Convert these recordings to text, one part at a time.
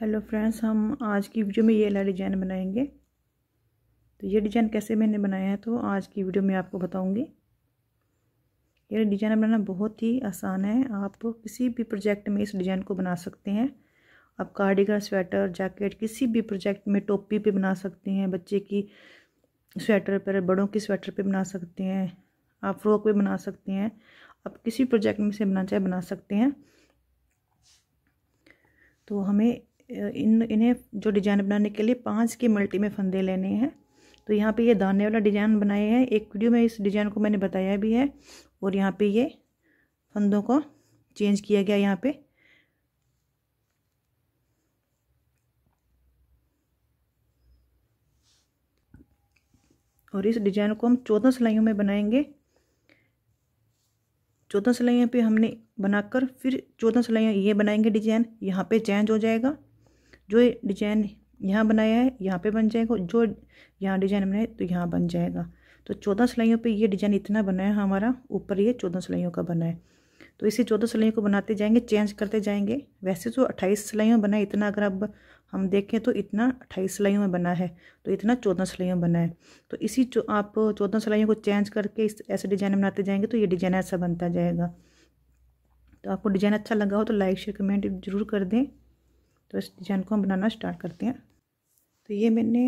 hello friends हम आज की वीडियो में ये वाला डिजाइन बनाएंगे तो ये डिजाइन कैसे मैंने बनाया है तो आज की वीडियो में आपको बताऊंगी ये डिजाइन बनाना बहुत ही आसान है आप किसी भी प्रोजेक्ट में इस डिजाइन को बना सकते हैं आप कार्डिगन स्वेटर जैकेट किसी भी प्रोजेक्ट में टोपी पे बना सकते हैं बच्चे की स्वेटर पर बड़ों की स्वेटर पर बना सकते हैं आप फ्रॉक पर बना सकते हैं आप किसी प्रोजेक्ट में से बना चाहे बना सकते हैं तो हमें इन इन्हें जो डिजाइन बनाने के लिए पाँच के मल्टी में फंदे लेने हैं तो यहाँ पे ये दाने वाला डिजाइन बनाए हैं एक वीडियो में इस डिजाइन को मैंने बताया भी है और यहाँ पे ये फंदों को चेंज किया गया यहाँ पे और इस डिजाइन को हम चौदह सिलाइयों में बनाएंगे चौदह सिलाइयों पे हमने बनाकर फिर चौदह सिलाइयाँ ये बनाएंगे डिजाइन यहाँ पे चेंज हो जाएगा जो डिजाइन यहाँ बनाया है यहाँ पे बन जाएगा जो यहाँ डिजाइन बनाया तो यहाँ बन जाएगा तो चौदह सिलाइयों पे ये डिजाइन इतना बना है हमारा ऊपर ये चौदह सिलाइयों का बना है तो इसी चौदह सिलाइयों को बनाते जाएंगे चेंज करते जाएंगे वैसे जो तो अट्ठाईस सिलाइयों बना है इतना अगर अब हम देखें तो इतना अट्ठाईस सिलाइयों में बना है तो इतना चौदह सिलाइयों बना है तो इसी जो आप चौदह सिलाइयों को चेंज करके इस ऐसे डिजाइन बनाते जाएंगे तो ये डिजाइन ऐसा बनता जाएगा तो आपको डिजाइन अच्छा लगा हो तो लाइक शेयर कमेंट जरूर कर दें तो इस डिजाइन को हम बनाना स्टार्ट करते हैं तो ये मैंने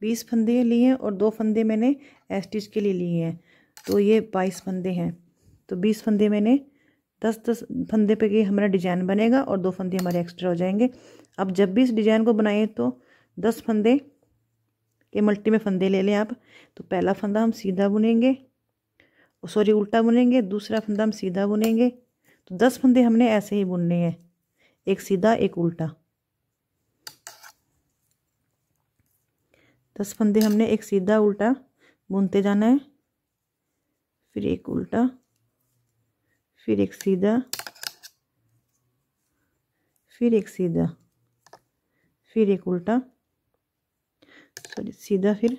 बीस फंदे लिए हैं और दो फंदे मैंने एस्टिच के लिए लिए हैं तो ये बाईस फंदे हैं तो बीस फंदे मैंने दस दस फंदे पे ये हमारा डिजाइन बनेगा और दो फंदे हमारे एक्स्ट्रा हो जाएंगे अब जब भी इस डिजाइन को बनाएं तो दस फंदे के मल्टी में फंदे ले लें आप तो पहला फंदा हम सीधा बुनेंगे सॉरी उल्टा बुनेंगे दूसरा फंदा हम सीधा बुनेंगे तो दस फंदे हमने ऐसे ही बुनने हैं एक सीधा एक उल्टा दस फंदे हमने एक सीधा उल्टा बुनते जाना है फिर एक उल्टा फिर एक सीधा फिर एक सीधा फिर एक उल्टा सॉरी सीधा फिर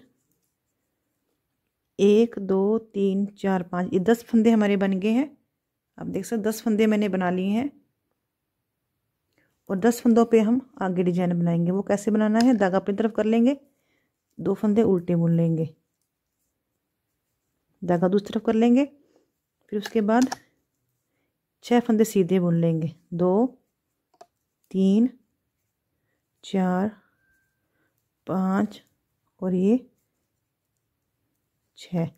एक दो तीन चार पाँच ये दस फंदे हमारे बन गए हैं आप देख सकते दस फंदे मैंने बना लिए हैं और दस फंदों पे हम आगे डिजाइन बनाएंगे वो कैसे बनाना है धागा अपनी तरफ कर लेंगे दो फंदे उल्टे बुन लेंगे धागा दूसरी तरफ कर लेंगे फिर उसके बाद छह फंदे सीधे बुन लेंगे दो तीन चार पाँच और ये छः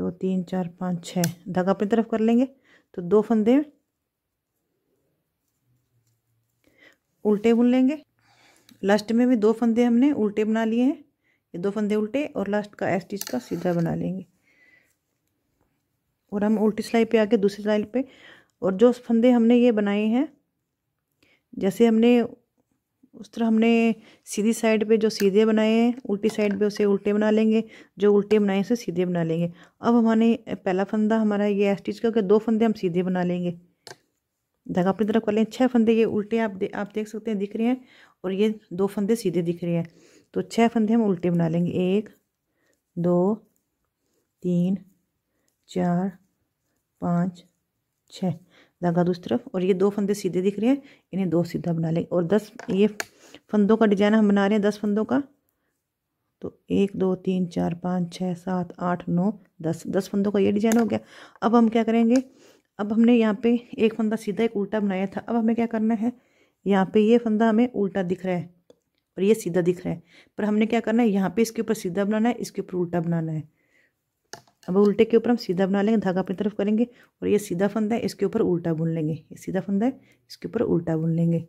दो तीन चार पाँच छः धागा अपनी तरफ कर लेंगे तो दो फंदे उल्टे बुन लेंगे लास्ट में भी दो फंदे हमने उल्टे बना लिए हैं ये दो फंदे उल्टे और लास्ट का एस का सीधा बना लेंगे और हम उल्टी सिलाई पे आके दूसरी सिलाई पे और जो फंदे हमने ये बनाए हैं जैसे हमने उस तरह हमने सीधी साइड पे जो सीधे बनाए हैं उल्टी साइड पे उसे उल्टे बना लेंगे जो उल्टे बनाए उसे सीधे बना लेंगे अब हमारे पहला फंदा हमारा ये स्टिच का दो फंदे हम सीधे बना लेंगे धागा अपनी तरफ कर लें छः फंदे ये उल्टे आप दे, आप देख सकते हैं दिख रहे हैं और ये दो फंदे सीधे दिख रहे हैं तो छः फंदे हम उल्टे बना लेंगे एक दो तीन चार पाँच छः धागा दूसरी तरफ और ये दो फंदे सीधे दिख रहे हैं इन्हें दो सीधा बना लेंगे और दस ये फंदों का डिजाइन हम बना रहे हैं दस फंदों का तो एक दो तीन चार पाँच छः सात आठ नौ दस दस फंदों का ये डिजाइन हो गया अब हम क्या करेंगे अब हमने यहाँ पे एक फंदा सीधा एक उल्टा बनाया था अब हमें क्या करना है यहाँ पे ये फंदा हमें उल्टा दिख रहा है और ये सीधा दिख रहा है पर हमने क्या करना है यहाँ पे इसके ऊपर सीधा बनाना है इसके ऊपर उल्टा बनाना है अब उल्टे के ऊपर हम सीधा बना लेंगे धागा अपनी तरफ करेंगे और ये सीधा फंदा है इसके ऊपर उल्टा बुन लेंगे ये सीधा फंदा है इसके ऊपर उल्टा बुन लेंगे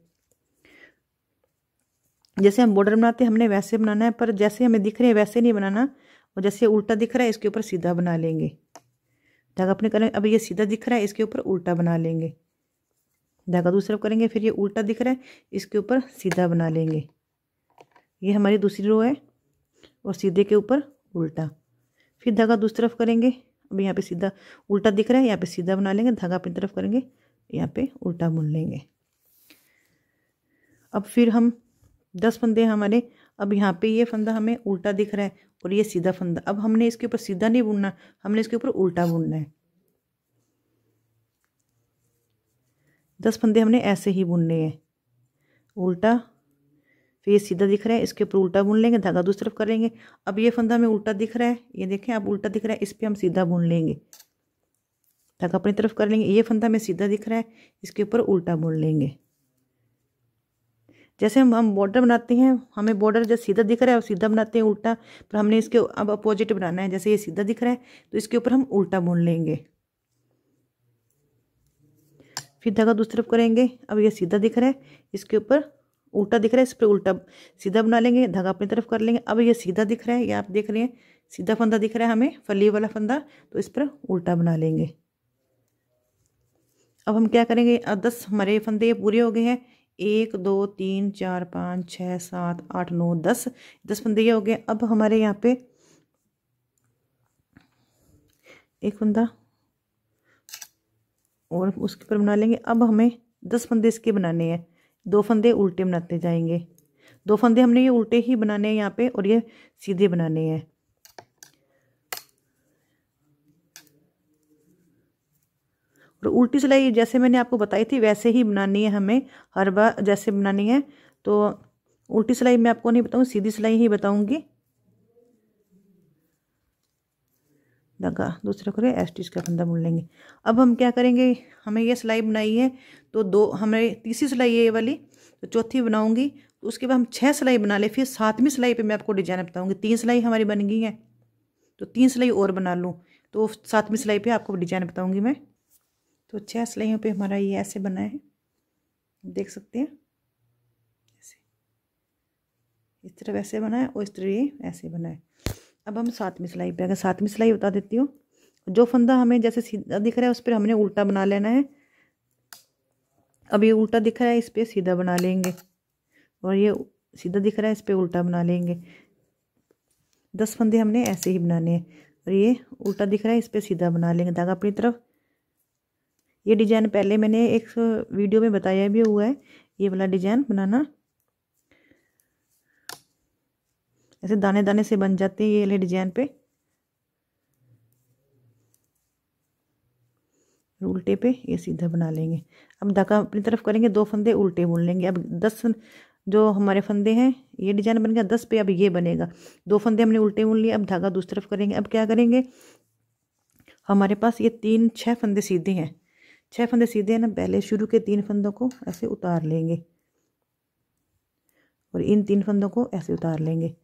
जैसे हम बॉर्डर बनाते हैं हमने वैसे बनाना है पर जैसे हमें दिख रहे हैं वैसे नहीं बनाना और जैसे उल्टा दिख रहा है इसके ऊपर सीधा बना लेंगे धागा अपने करेंगे अब ये सीधा दिख रहा है इसके ऊपर उल्टा बना लेंगे धागा दूसरी तरफ करेंगे फिर ये उल्टा दिख रहा है इसके ऊपर सीधा बना लेंगे ये हमारी दूसरी रो है और सीधे के ऊपर उल्टा फिर धागा दूसरी तरफ करेंगे अब यहाँ पे सीधा उल्टा दिख रहा है यहाँ पे सीधा बना लेंगे धागा अपनी तरफ करेंगे यहाँ पे उल्टा बुन लेंगे अब फिर हम दस फंदे हमारे अब यहाँ पे ये फंदा हमें उल्टा दिख रहा है और ये सीधा फंदा अब हमने इसके ऊपर सीधा नहीं बुनना हमने इसके ऊपर उल्टा बुनना है दस फंदे हमने ऐसे ही बुनने हैं उल्टा फेस तो सीधा दिख रहा है इसके ऊपर उल्टा बुन लेंगे धागा दूसरी तरफ करेंगे अब ये फंदा हमें उल्टा दिख रहा है ये देखें अब उल्टा दिख रहा है इस पर हम सीधा बुन लेंगे धागा अपनी तरफ कर लेंगे ये फंदा हमें सीधा दिख रहा है इसके ऊपर उल्टा बुन लेंगे जैसे हम हम बॉर्डर बनाते हैं हमें बॉर्डर जब सीधा दिख रहा है और सीधा बनाते हैं उल्टा पर हमने इसके अब अपोजिट बनाना है जैसे ये सीधा दिख रहा है तो इसके ऊपर हम उल्टा बुन लेंगे फिर धागा दूसरी तरफ करेंगे अब ये सीधा दिख रहा है इसके ऊपर उल्टा दिख रहा है इस पर उल्टा सीधा बना लेंगे धागा अपनी तरफ कर लेंगे अब ये सीधा दिख रहा है ये आप देख रहे हैं सीधा फंदा दिख रहा है हमें फली वाला फंदा तो इस पर उल्टा बना लेंगे अब हम क्या करेंगे दस हमारे फंदे पूरे हो गए हैं एक दो तीन चार पाँच छः सात आठ नौ दस दस फंदे ये हो गए अब हमारे यहाँ पे एक फंदा और उसके ऊपर बना लेंगे अब हमें दस फंदे इसके बनाने हैं दो फंदे उल्टे बनाते जाएंगे दो फंदे हमने ये उल्टे ही बनाने हैं यहाँ पे और ये सीधे बनाने हैं और उल्टी सिलाई जैसे मैंने आपको बताई थी वैसे ही बनानी है हमें हर बार जैसे बनानी है तो उल्टी सिलाई मैं आपको नहीं बताऊँ सीधी सिलाई ही बताऊँगी धागा दूसरे खुरे एस स्टिच का फंदा बुन लेंगे अब हम क्या करेंगे हमें ये सिलाई बनाई है तो दो हमें तीसरी सिलाई है ये वाली तो चौथी बनाऊंगी तो उसके बाद हम छः सिलाई बना ले फिर सातवीं सिलाई पे मैं आपको डिजाइन बताऊंगी तीन सिलाई हमारी बन गई है तो तीन सिलाई और बना लूँ तो सातवीं सिलाई पर आपको डिजाइन बताऊँगी मैं तो छः सिलाइयों पर हमारा ये ऐसे बना है देख सकते हैं ऐसे इस तरह वैसे बनाए और इस तरह ये ऐसे बनाए अब हम सातवीं सिलाई पे अगर सातवीं सिलाई बता देती हूँ जो फंदा हमें जैसे सीधा दिख रहा है उस पर हमने उल्टा बना लेना है अब ये उल्टा दिख रहा है इस पर सीधा बना लेंगे और ये सीधा दिख रहा है इस पर उल्टा बना लेंगे दस फंदे हमने ऐसे ही बनाने हैं और ये उल्टा दिख रहा है इस पर सीधा बना लेंगे धागा अपनी तरफ ये डिजाइन पहले मैंने एक वीडियो में बताया भी हुआ है ये वाला डिजाइन बनाना ऐसे दाने दाने से बन जाते हैं ये वाले डिजाइन पे उल्टे पे ये सीधा बना लेंगे अब धागा अपनी तरफ करेंगे दो फंदे उल्टे बुन लेंगे अब दस जो हमारे फंदे हैं ये डिजाइन बन गया दस पे अब ये बनेगा दो फंदे हमने उल्टे बुन लिए अब धागा दूसरी तरफ करेंगे अब क्या करेंगे हमारे पास ये तीन छः फंदे सीधे हैं छः फंदे सीधे हैं ना पहले शुरू के तीन फंदों को ऐसे उतार लेंगे और इन तीन फंदों को ऐसे उतार लेंगे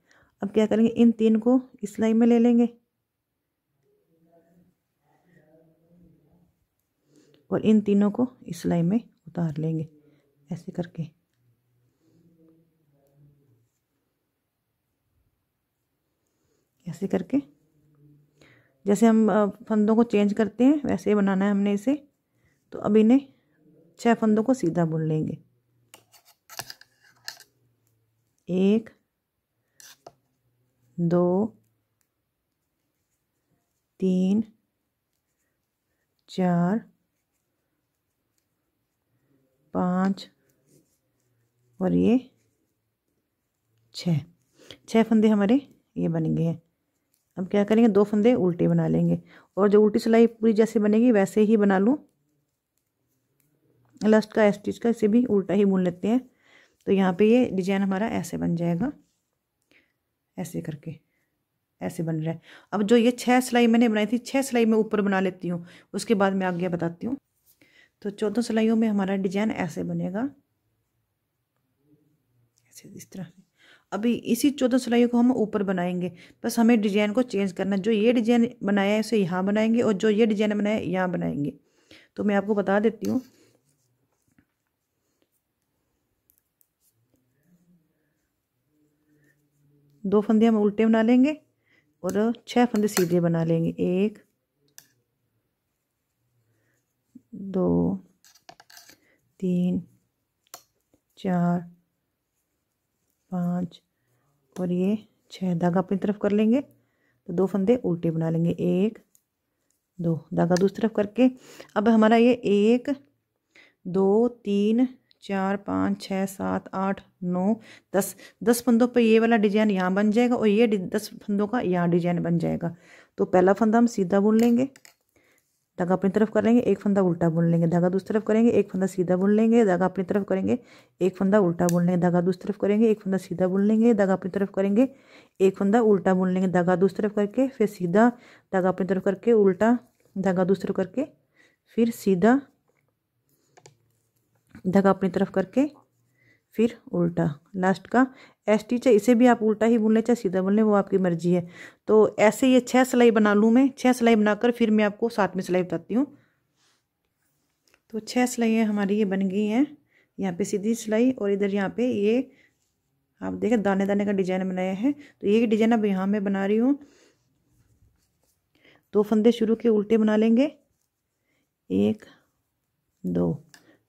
अब क्या करेंगे इन तीन को इस लाइन में ले लेंगे और इन तीनों को इस लाइन में उतार लेंगे ऐसे करके ऐसे करके जैसे हम फंदों को चेंज करते हैं वैसे ही बनाना है हमने इसे तो अब इन्हें छह फंदों को सीधा बुन लेंगे एक दो तीन चार पाँच और ये छः छः फंदे हमारे ये बन गए हैं अब क्या करेंगे दो फंदे उल्टे बना लेंगे और जो उल्टी सिलाई पूरी जैसे बनेगी वैसे ही बना लूँ लास्ट का स्टिच का इसे भी उल्टा ही बुन लेते हैं तो यहाँ पे ये डिजाइन हमारा ऐसे बन जाएगा ऐसे करके ऐसे बन रहा है अब जो ये छः सिलाई मैंने बनाई थी छः सिलाई मैं ऊपर बना लेती हूँ उसके बाद मैं आगे बताती हूँ तो चौदह सिलाइयों में हमारा डिजाइन ऐसे बनेगा ऐसे इस तरह अभी इसी चौदह सिलाइयों को हम ऊपर बनाएंगे बस हमें डिजाइन को चेंज करना जो ये डिजाइन बनाया है इसे यहाँ बनाएंगे और जो ये डिजाइन बनाया है यहाँ बनाएंगे तो मैं आपको बता देती हूँ दो फंदे हम उल्टे बना लेंगे और छह फंदे सीधे बना लेंगे एक दो तीन चार पाँच और ये छः धागा अपनी तरफ कर लेंगे तो दो फंदे उल्टे बना लेंगे एक दो धागा दूसरी तरफ करके अब हमारा ये एक दो तीन चार पाँच छः सात आठ नौ दस दस फंदों पर ये वाला डिजाइन यहाँ बन जाएगा और ये दस फंदों का यहाँ डिजाइन बन जाएगा तो पहला फंदा हम सीधा बुन लेंगे धागा अपनी तरफ कर लेंगे एक फंदा उल्टा बुन लेंगे धागा दूसरी तरफ करेंगे एक फंदा सीधा बुन लेंगे धागा अपनी तरफ करेंगे एक फंदा उल्टा बुन लेंगे धागा दूसरी तरफ करेंगे एक फंदा सीधा बुन लेंगे धागा अपनी तरफ करेंगे एक फंदा उल्टा बुन लेंगे धागा दूसरी तरफ करके फिर सीधा धागा अपनी तरफ करके उल्टा धागा दूसरी तरफ करके फिर सीधा धागा अपनी तरफ करके फिर उल्टा लास्ट का एस स्टिच है इसे भी आप उल्टा ही बुन लें चाहे सीधा बुन लें वो आपकी मर्जी है तो ऐसे ये छः सिलाई बना लूँ मैं छः सिलाई बनाकर फिर मैं आपको साथ में सिलाई बताती हूँ तो छः सिलाइयाँ हमारी ये बन गई हैं यहाँ पे सीधी सिलाई और इधर यहाँ पे ये आप देखें दाने दाने का डिजाइन बनाया है तो ये डिजाइन अब यहाँ मैं बना रही हूँ दो फंदे शुरू के उल्टे बना लेंगे एक दो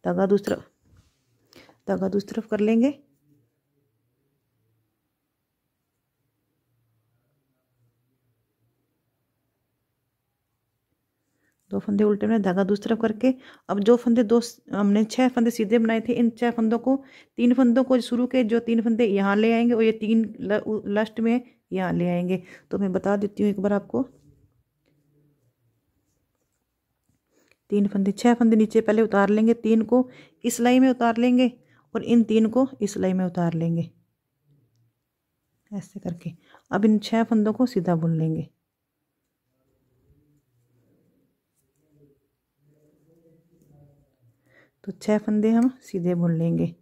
धागा दूसरा धागा दूसरी तरफ कर लेंगे दो फंदे उल्टे में धागा दूसरी तरफ करके अब जो फंदे दो हमने छह फंदे सीधे बनाए थे इन छह फंदों को तीन फंदों को शुरू के जो तीन फंदे यहाँ ले आएंगे और ये तीन लास्ट में यहाँ ले आएंगे तो मैं बता देती हूँ एक बार आपको तीन फंदे छह फंदे नीचे पहले उतार लेंगे तीन को इस लाइन में उतार लेंगे और इन तीन को इस सिलाई में उतार लेंगे ऐसे करके अब इन छह फंदों को सीधा बुन लेंगे तो छह फंदे हम सीधे बुन लेंगे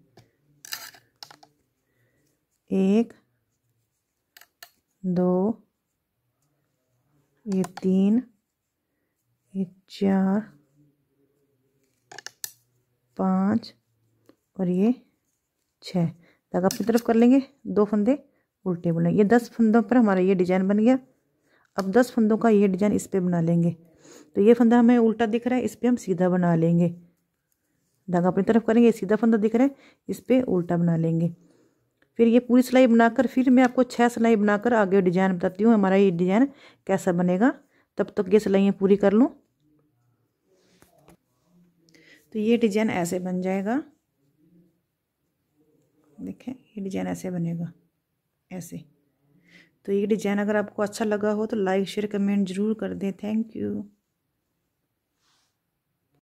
एक दो ये तीन ये चार पाँच और ये छः धागा तो अपनी तरफ कर लेंगे दो फंदे उल्टे बुनेंगे ये दस फंदों पर हमारा ये डिजाइन बन गया अब दस फंदों का ये डिजाइन इस पर बना लेंगे तो ये फंदा हमें उल्टा दिख रहा है इस पर हम सीधा बना लेंगे धागा तो अपनी तरफ करेंगे सीधा फंदा दिख रहा है इस पर उल्टा बना लेंगे फिर ये पूरी सिलाई बनाकर फिर मैं आपको छः सिलाई बनाकर आगे डिजाइन बताती हूँ हमारा ये डिजाइन कैसा बनेगा तब तक ये सिलाइयाँ पूरी कर लूँ तो ये डिजाइन ऐसे बन जाएगा देखें ये डिजाइन ऐसे बनेगा ऐसे तो ये डिजाइन अगर आपको अच्छा लगा हो तो लाइक शेयर कमेंट ज़रूर कर दें थैंक यू